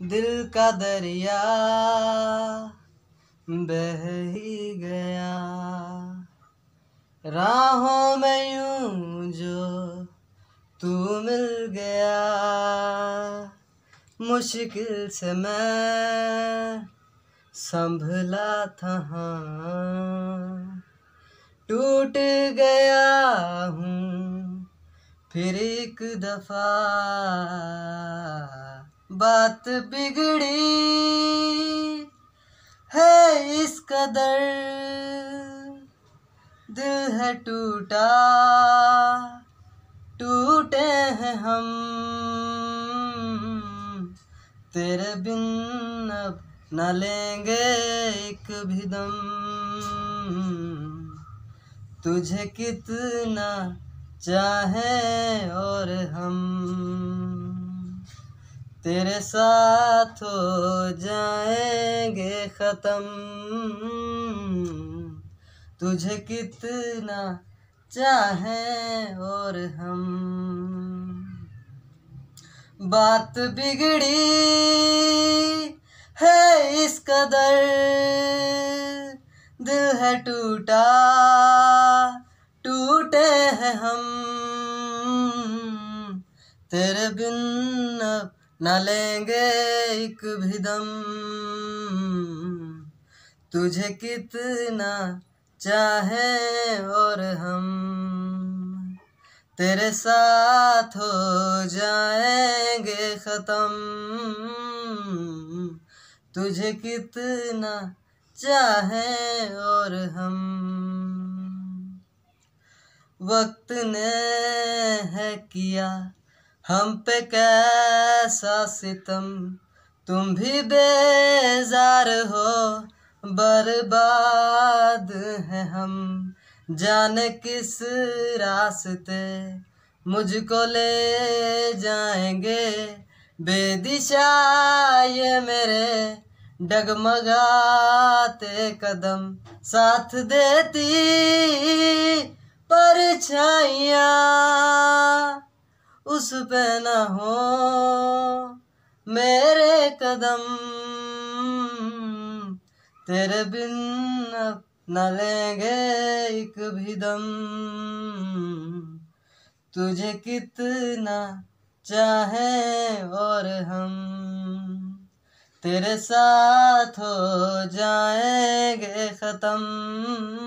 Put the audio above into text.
दिल का दरिया बह ही गया राहों में यूं जो तू मिल गया मुश्किल से मैं संभला था हाँ। टूट गया हूँ फिर एक दफ़ा बात बिगड़ी है इस कदर दिल है टूटा टूटे हैं हम तेरे बिन अब न लेंगे एक भी दम तुझे कितना चाहे और हम तेरे साथ हो जाएंगे ख़त्म तुझे कितना चाहें और हम बात बिगड़ी है इस कदर दिल है टूटा टूटे हैं हम तेरे बिन अब ना लेंगे एक भी दम तुझे कितना चाहे और हम तेरे साथ हो जाएंगे ख़त्म तुझे कितना चाहे और हम वक्त ने है किया हम पे कैसा सितम तुम भी बेजार हो बर्बाद हैं हम जाने किस रास्ते मुझको ले जाएंगे बेदिशा ये मेरे डगमगाते कदम साथ देती परछाइयाँ उस पे न हो मेरे कदम तेरे बिन न लेंगे एक भी दम तुझे कितना चाहे और हम तेरे साथ हो जाएंगे ख़त्म